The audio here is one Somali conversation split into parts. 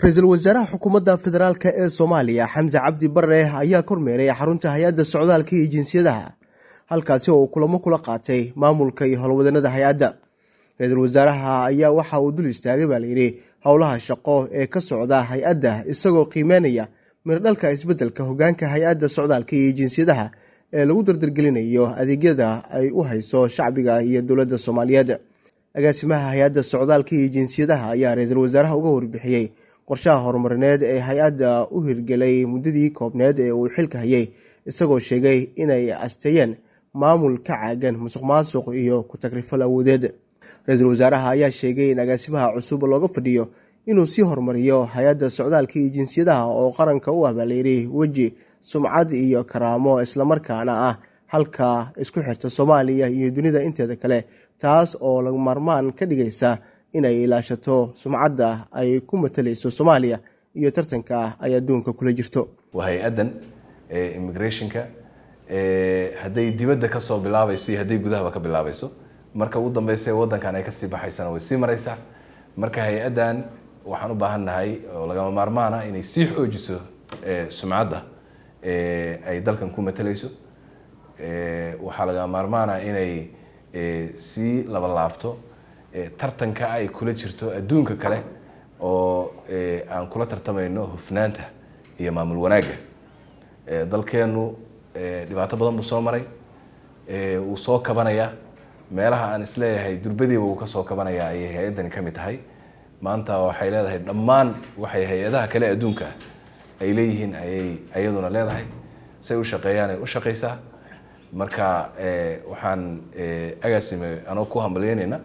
ra-iisul wasaaraha xukuumadda federaalk ee soomaaliya xamse cabdi bare ayaa kormeeray xarunta hay-adda socdaalka iyo jinsiyadaha halkaasi oo uu kulamo kula qaatay maamulka iyo howlwadanada hay-adda ra-iisul wasaaraha ayaa waxa uu dul istaagay baa layidhi howlaha shaqo ee ka socda hay-adda isagoo qiimeynaya mirdhalka isbeddelka hogaanka hay-adda socdaalka iyo jinsiyadaha ee lagu dardargelinayo adeegyada ay u hayso shacbiga iyo dowladda soomaaliyeed agaasimaha hay-adda socdaalka iyo jinsiyadaha ayaa ra-iisul wasaaraha uga warbixiyey qorshaha horumarineed ee hay-adda u hirgelay muddadii koobneed ee uu xilka hayay isagoo sheegay inay asteeyeen maamul ka caagan musuq maasuq iyo ku-tagrifal awoodeed ra-iisul wasaaraha ayaa sheegay in agaasimaha cusub looga fadhiyo inuu sii horumariyo hay-adda socdaalka iyo jinsiyadaha oo qaranka u abaaleeray ah weji sumcad iyo karaamo islamarkaana ah halka isku xirta soomaaliya iyo dunida inteeda kale taas oo lagu maarmaan ka dhigaysa inay ilaashato sumcadda ay ku matalayso soomaaliya iyo tartanka ah ay adduunka kula jirto hay-adan immigrationka hadday dibadda kasoo bilaabayso iyo hadday gudahaba ka bilaabayso marka ugu dambaysa wadankan ay kasii baxaysana way sii maraysaa marka hay-addan waxaan u baahan nahay oo lagama maarmaana inay sii xoojiso sumcadda ay dalkan ku matalayso waxaa lagama maarmaana inay sii labalaabto tartanka ay kula jirto adduunka kale oo aan kula tartamayno hufnaanta iyo maamul wanaagga dalkeenu dhibaato badan buu soo maray wuu soo kabanayaa meelaha aan isleeyahay durbadiiba wuu ka soo kabanayaa ayay hay-addani ka mid tahay maanta waxay leedahay dhammaan waxay hay-adaha kale adduunka ay leeyihiin ayay ayaduna leedahay say u shaqeeyaan u shaqeysaa marka waxaan agaasime anoo ku hambalyeynayna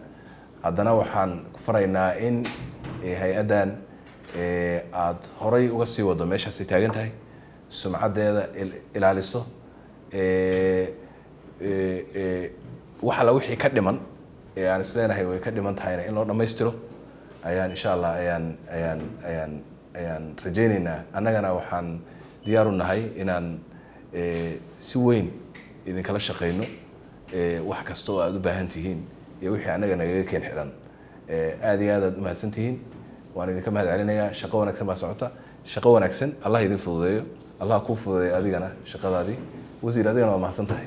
haddana waxaan faraynaa in eh, hay-addan eh, aad horay uga sii waddo meeshaasi taagan tahay sumcaddeeda ilaaliso eh, wax alla wixii ka dhiman ee aan isleenahay way ka dhiman tahayna in loo dhammaystiro ayaan insha allah ayaan ayaan ayaan ayaan rajaynaynaa annagana waxaan diyaar u nahay inaan si weyn idinkala shaqayno wax kasta oo aada u baahan tihiin iyo wixii anaga nagaga keen xidhan aada iyo aadaad umahadsan tihiin waan idinka mahad celinayaa shaqo wanaagsan baa socota shaqo wanaagsan allah idin fududeeyo allah kuu fududeeyo adigana shaqadaadii wasiir adigana waa mahadsan tahay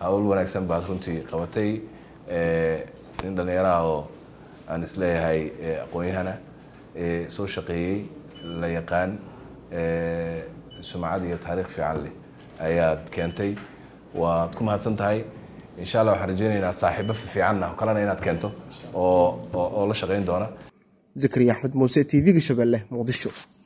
hawl wanaagsan baad runtii qabatay nin dhallinyaraha oo aan isleeyahay aqoonyahana yahana soo shaqeeyey la yaqaan sumcad iyo taariikh fiican leh ayaad keentay waad ku mahadsan tahay insha allah waxaan rajeynaynaa saaxiibo fiicanna kalena inaad keento oo la shaqayn doona zikriya axmed muuse t v-ga shabeelle muqdisho